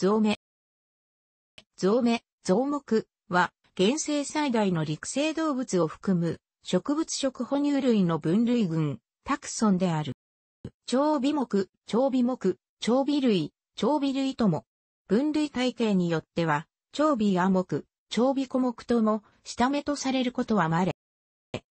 ゾゾメ。ウメ、ゾウモクは、原生最大の陸生動物を含む植物食哺乳類の分類群、タクソンである。蝶尾目、蝶尾目、蝶尾類、蝶尾類とも。分類体系によっては、蝶尾亜目、蝶尾古目とも、下目とされることはまれ。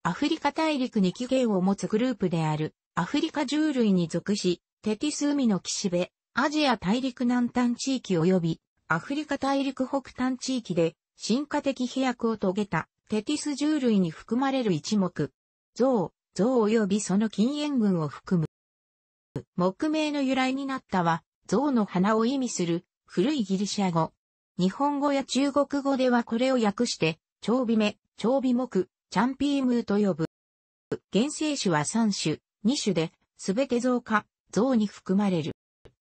アフリカ大陸に起源を持つグループである、アフリカ獣類に属し、テティス海の岸辺、アジア大陸南端地域及びアフリカ大陸北端地域で進化的飛躍を遂げたテティス獣類に含まれる一目。象、象及びその禁煙群を含む。木名の由来になったは、象の花を意味する古いギリシャ語。日本語や中国語ではこれを訳して、蝶尾目、蝶尾目、チャンピームーと呼ぶ。原生種は3種、2種で、すべて象化、象に含まれる。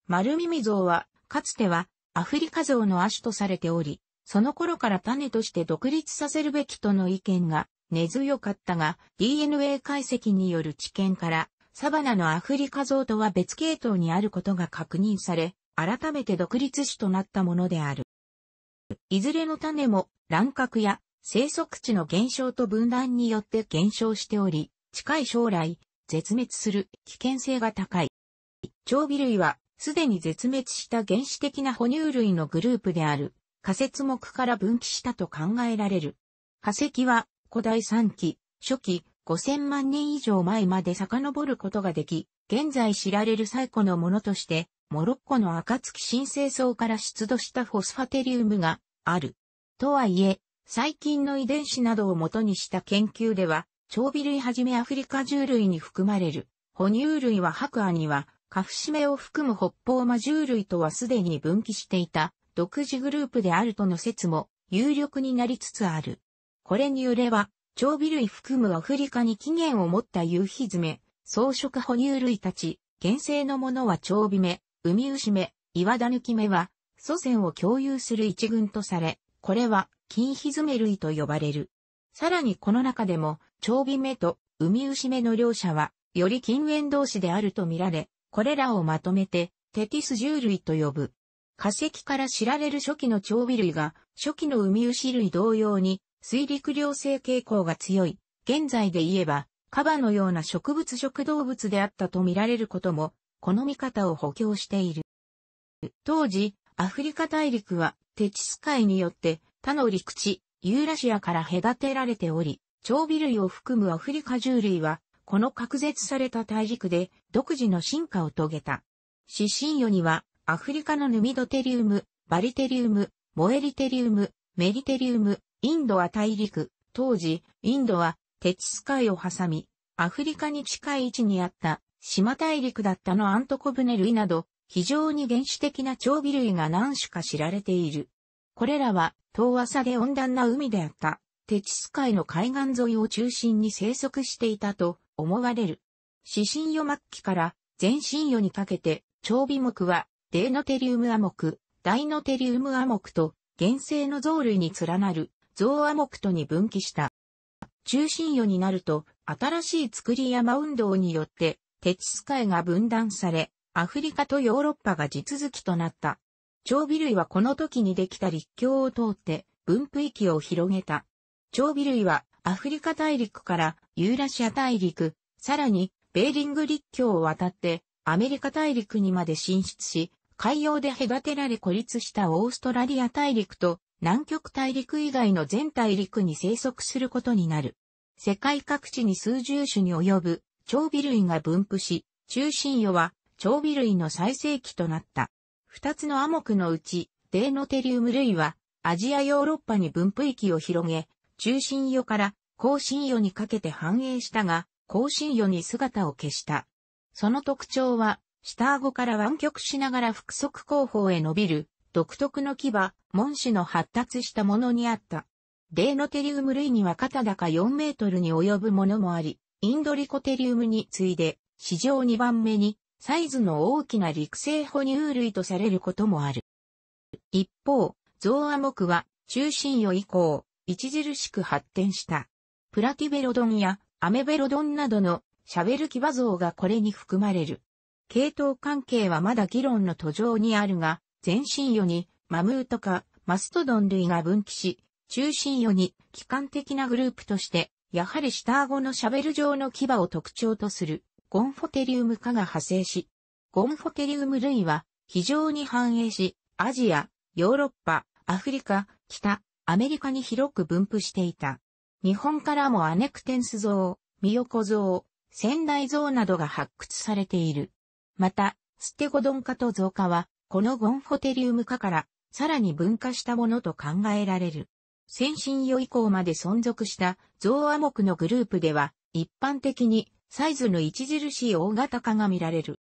丸ゾ像は、かつては、アフリカ像の亜種とされており、その頃から種として独立させるべきとの意見が根強かったが、DNA 解析による知見から、サバナのアフリカ像とは別系統にあることが確認され、改めて独立種となったものである。いずれの種も乱獲や生息地の減少と分断によって減少しており、近い将来、絶滅する危険性が高い。尾類はすでに絶滅した原始的な哺乳類のグループである、仮説目から分岐したと考えられる。化石は、古代3期、初期、5000万年以上前まで遡ることができ、現在知られる最古のものとして、モロッコの暁新生層から出土したフォスファテリウムがある。とはいえ、最近の遺伝子などを元にした研究では、蝶尾類はじめアフリカ獣類に含まれる、哺乳類は白亜にはカフシメを含む北方魔獣類とはすでに分岐していた独自グループであるとの説も有力になりつつある。これによれば、長尾類含むアフリカに起源を持った夕日爪、草食哺乳類たち、原生のものは長尾目、海牛目、岩田抜き目は、祖先を共有する一群とされ、これは金ひずめ類と呼ばれる。さらにこの中でも、長尾目と海牛目の両者は、より近縁同士であるとみられ、これらをまとめて、テティス獣類と呼ぶ。化石から知られる初期の蝶尾類が、初期のウミウシ類同様に、水陸両性傾向が強い。現在で言えば、カバのような植物食動物であったと見られることも、この見方を補強している。当時、アフリカ大陸は、テティス海によって他の陸地、ユーラシアから隔てられており、蝶尾類を含むアフリカ獣類は、この隔絶された大陸で独自の進化を遂げた。死神魚には、アフリカのヌミドテリウム、バリテリウム、モエリテリウム、メリテリウム、インドは大陸、当時、インドは、テチス海を挟み、アフリカに近い位置にあった、島大陸だったのアントコブネ類など、非常に原始的な長尾類が何種か知られている。これらは、遠浅で温暖な海であった、テチス海の海岸沿いを中心に生息していたと思われる。死神魚末期から全神魚にかけて、長尾木は、デーノテリウムア木、ダイノテリウムア木と、原生の藻類に連なる、象ア木とに分岐した。中心魚になると、新しい作り山運動によって、鉄スカイが分断され、アフリカとヨーロッパが地続きとなった。長尾類はこの時にできた陸橋を通って、分布域を広げた。長尾類はアフリカ大陸からユーラシア大陸、さらにベーリング陸橋を渡ってアメリカ大陸にまで進出し、海洋で隔てられ孤立したオーストラリア大陸と南極大陸以外の全大陸に生息することになる。世界各地に数十種に及ぶ蝶微類が分布し、中心予は蝶微類の最盛期となった。二つの暗黙のうち、デーノテリウム類はアジアヨーロッパに分布域を広げ、中心世から後進世にかけて繁栄したが、後進世に姿を消した。その特徴は、下顎から湾曲しながら腹側後方へ伸びる、独特の牙、門歯の発達したものにあった。デーノテリウム類には肩高4メートルに及ぶものもあり、インドリコテリウムに次いで、史上2番目に、サイズの大きな陸生哺乳類とされることもある。一方、ゾウアモクは、中心世以降、著しく発展した。プラティベロドンやアメベロドンなどのシャベルキバ像がこれに含まれる。系統関係はまだ議論の途上にあるが、全身よにマムートかマストドン類が分岐し、中心よに機関的なグループとして、やはり下顎のシャベル状の牙を特徴とするゴンフォテリウム化が派生し、ゴンフォテリウム類は非常に繁栄し、アジア、ヨーロッパ、アフリカ、北、アメリカに広く分布していた。日本からもアネクテンス像、ミヨコ像、仙台像などが発掘されている。また、ステゴドン化と増化は、このゴンホテリウム化から、さらに分化したものと考えられる。先進予以降まで存続した像亜目のグループでは、一般的にサイズの著しい大型化が見られる。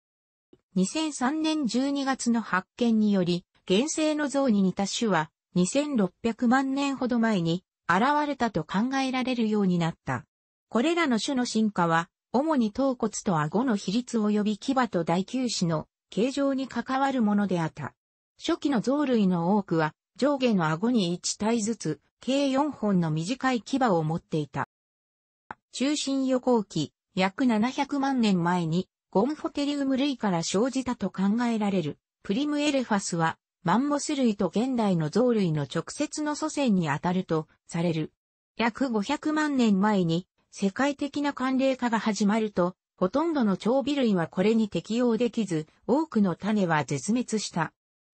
2003年12月の発見により、現生の像に似た種は2600万年ほど前に現れたと考えられるようになった。これらの種の進化は、主に頭骨と顎の比率及び牙と大球歯の形状に関わるものであった。初期の象類の多くは、上下の顎に1体ずつ、計4本の短い牙を持っていた。中心予行期、約700万年前に、ゴンフォテリウム類から生じたと考えられる、プリムエレファスは、マンモス類と現代の象類の直接の祖先にあたるとされる。約500万年前に世界的な寒冷化が始まると、ほとんどの蝶尾類はこれに適応できず、多くの種は絶滅した。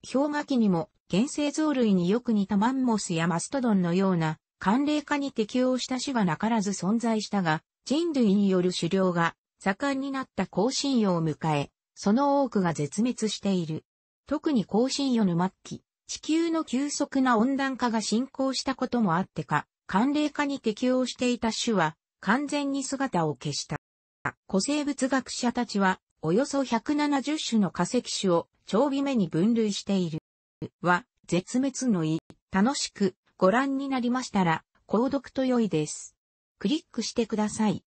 氷河期にも原生藻類によく似たマンモスやマストドンのような寒冷化に適応した種はなからず存在したが、人類による狩猟が盛んになった更新葉を迎え、その多くが絶滅している。特に更新世の末期、地球の急速な温暖化が進行したこともあってか、寒冷化に適応していた種は完全に姿を消した。古生物学者たちは、およそ170種の化石種を長尾目に分類している。は、絶滅の意。楽しくご覧になりましたら、購読と良いです。クリックしてください。